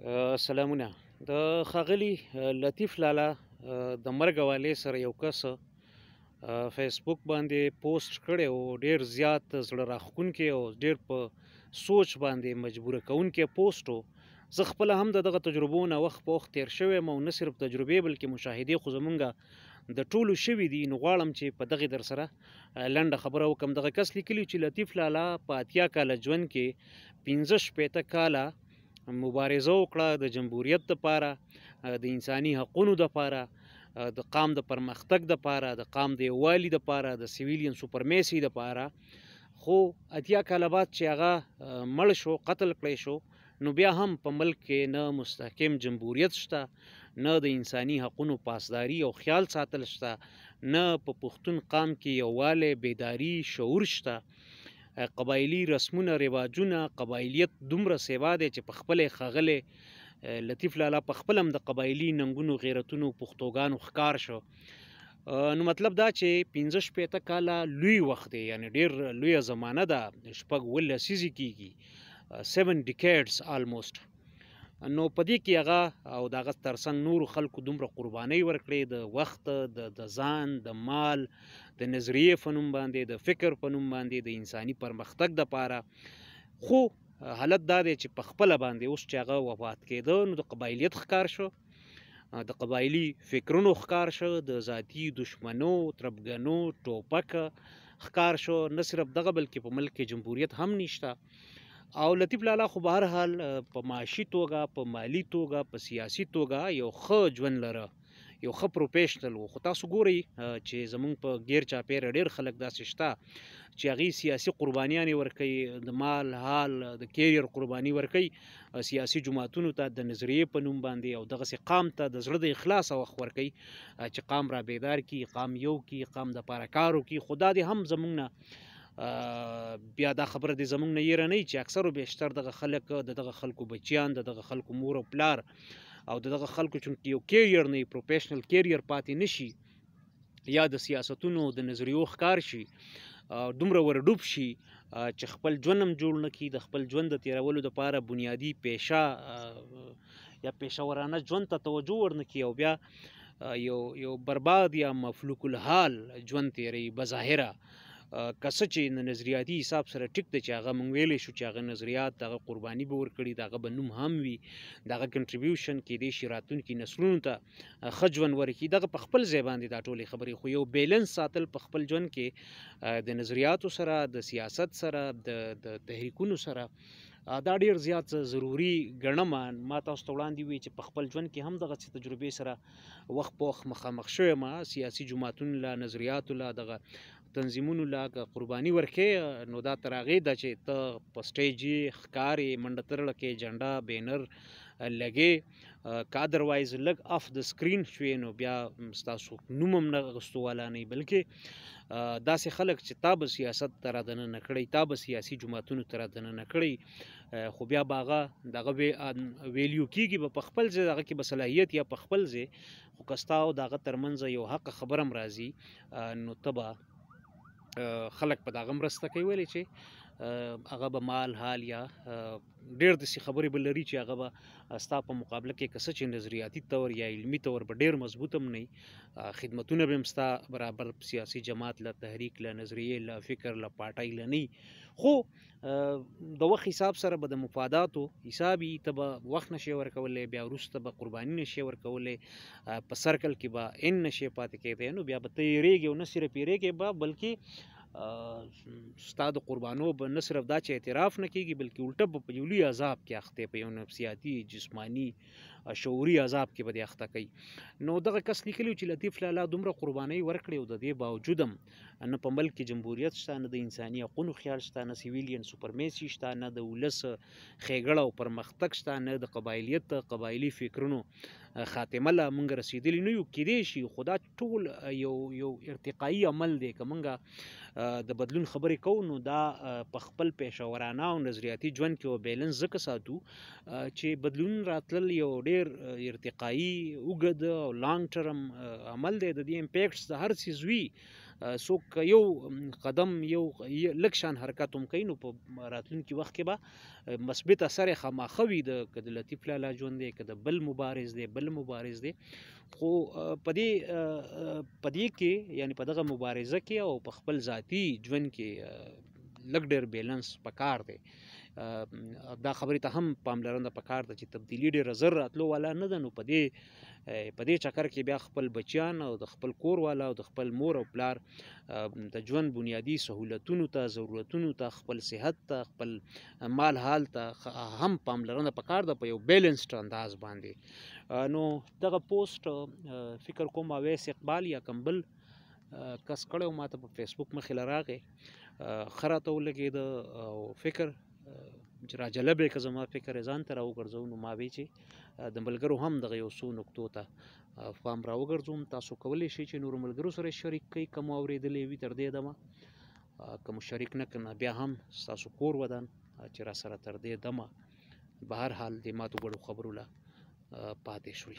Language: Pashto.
سلامونه د خغلی لطیف لالا د مرګ والے سره یو کس فیسبوک باندې پوسټ کړي او ډیر زیات زړه راخون کې او ډیر په سوچ باندې مجبور کون کې پوسټو زه خپل هم دغه تجربو نه وخت په وخت تیر شوی مو نه صرف تجربې بلکې مشاهده خو زمونږه د ټولو شوی دی نو غواړم چې په دغه در سره لنډه خبره وکم دغه کس لیکلی چې لطیف لالا په اتیا کال ژوند کې 15 شپېته کاله مبارزه وکړه د جمهوریت لپاره د انساني حقوقو لپاره د قام د پرمختګ لپاره د قام د یووالي لپاره د سیویلین سپرمیسي لپاره خو اتیا کاله بعد چې هغه مړ شو قتل کړی شو نو بیا هم په ملک کې نه مستحکم جمهوریت شته نه د انساني حقوقو پاسداري او خیال ساتل شته نه په پښتون قام کې یوواله بیداری شعور شته قبایلی رسمونه رواجونه قبایلیت دومره سیوا دی چې په خپل خغله لطیف لالا په خپلم د قبایلی ننګونو غیرتونو پښتوګانو ښکار شو نو مطلب دا چې 15 شپېته کاله لوی وخت دی یعنی ډیر لوی زمانہ ده شپږ ولسیزي کیږي 7 ډیکیډز آلموست نو پدې کې هغه او داغه ترسن نور خلکو دومره قرباني ورکړي د وخت د ځان د مال د نظریه فنوم باندې د فکر فنوم باندې د انساني پرمختګ د پاره خو حالت دا دی چې په خپل باندې اوس چې هغه وفات کېده نو د قبایلیت ښکار شو د قبایلی فکرونو ښکار شو د ذاتی دشمنو تربګنو ټوپک ښکار شو نه صرف دغه بلکې په ملک کې جمهوریت هم نشته او لطیف لالا خو بهر حال په معاشي توګه په مالی توګه په سیاسي توګه یو ښه ژوند لره یو ښه پروفیشنل و خو تاسو ګورئ چې زمونږ په غیر چاپیر ډیر خلک داسې شته چې هغه سیاسي قربانیان ورکړي د مال حال د کیریر قرباني ورکړي سیاسي جماعتونو ته د نظریه په نوم باندې او دغه قام ته د زړه د اخلاص او ورکړي چې قام را بیدار کی قام یو کی قام د پارکارو کی خدا دې هم زمونږ نه بیا دا خبره د زمونږ نه یره نه چې اکثر او بیشتر دغه خلک دغه خلکو بچیان دغه خلکو مور او پلار او دغه خلکو چې یو کیریئر نه پروفیشنل کیریئر پاتې نشي یا د سیاستونو د نظریو ښکار شي دومره ورډوب شي چې خپل ژوندم جوړ نه کی د خپل ژوند د تیرولو لپاره بنیادی پېښه یا پېښورانه ژوند ته توجه ورنه کی او بیا یو یو برباد یا مفلوک الحال ژوند تیری بظاهره کس چې د نظریاتي حساب سره ټیک دی چې هغه مونږ ویلې شو چې هغه نظریات دغه قرباني به ورکړي دغه به نوم هم وي دغه کنټریبیوشن کې د شراتون کې نسلونو ته خجون ورکړي دغه په خپل ځای باندې دا ټولې خبرې خو یو بیلنس ساتل په خپل ژوند کې د نظریاتو سره د سیاست سره د تحریکونو سره دا ډیر زیات ضروری ګڼم ما تاسو ته وړاندې وی چې په خپل ژوند کې هم دغه تجربې سره وخت په وخت مخامخ شوی ما سیاسي جماعتونو لا نظریاتو لا دغه تنظیمونو لا قرباني ورکې نو دا تراغې د چې ته په سټیج ښکارې منډه تر لکه جنډا بینر لګې کادر وایز لګ اف د سکرین شوې نو بیا ستاسو نوم هم نه غستواله نه بلکې داسې خلک چې تاب سیاست تر دننه نه کړی تاب سیاسي جماعتونو تر دننه نه کړی خو بیا باغه دغه ویلیو کیږي په خپل ځای دغه کې بصلاحیت یا په خپل ځای خو کستاو دغه ترمنځ یو حق خبرم راځي نو تبا خلک په دغه مرسته کوي ویلي چې هغه به مال حال یا ډیر د سی خبرې بل لري چې هغه به ستا په مقابله کې کس چې نظریاتي تور یا علمی تور به ډیر مضبوطم نه خدمتونه به مستا برابر سیاسي جماعت له تحریک له نظریه له فکر له پارټۍ له نه خو د وخت حساب سره به د مفاداتو حسابي تبه وخت نشي ورکولې بیا وروسته به قرباني نشي ورکولې په سرکل کې به ان نشي پاتې کېدې نو بیا به تیریږي او نه صرف یریږي به بلکې ستا د قربانو به نه صرف دا چې اعتراف نه کیږي بلکې الټه به په یو لوی عذاب کې اخته په یو نفسیاتي جسمانی شعوري عذاب کې به دی اخته کوي نو دغه کس لیکلی چې لطیف لالا دومره قرباني ورکړي او د دې باوجودم نه په ملک کې جمهوریت شته نه د انساني حقوقو خیال شته نه سیویلین سپرمیسي شته نه د ولس خېګړه او پرمختګ شته نه د قبایلیت قبایلی فکرونو خاتمه لا مونږ رسیدلی نه یو کېدې شي خدا ټول یو یو ارتقایی عمل دی که مونږه د بدلون خبرې کوو نو دا په خپل پېښورانه او نظریاتي ژوند کې او بیلنس زکه ساتو چې بدلون راتلل یو ډېر ډیر ارتقایی وګد او لانګ ټرم عمل دی د دې امپیکټس د هر څه زوی څوک یو قدم یو لک شان حرکت هم کوي نو په راتلونکي وخت کې به مثبت اثر خامخوي د کدلتی پلا لا ژوند دی کده بل مبارز دی بل مبارز دی خو پدې پدې کې یعنی په دغه مبارزه کې او په خپل ذاتی ژوند کې لګ ډیر بیلانس پکار دی دا خبرې ته هم پاملرنه پکار ده چې تبدیلی ډېره زر راتلو والا نه ده نو په دې په دې چکر کې بیا خپل بچیان او د خپل کور والا او د خپل مور او پلار د ژوند بنیادی سهولتونو ته ضرورتونو ته خپل صحت ته خپل مال حال ته هم پاملرنه پکار ده په یو بیلنسډ انداز باندې نو دغه پوسټ فکر کوم اویس اقبال یا کمبل کس کړو ماته په فیسبوک مخې لراغې خراته ولګید او فکر چې را جلب یې که زما فکر ځان ته راوګرځو نو ما وی چې د ملګرو هم دغه یو څو نقطو ته پام راوګرځوم تاسو کولی شئ چې نور ملګرو سره شریک کړئ کوم اورېدلې وي تر دې دمه که مو شریک نه کړنه بیا هم ستاسو کور ودان چې را سره تر دې دمه بهر حال د ماتو غړو خبرو لا پاتې شوي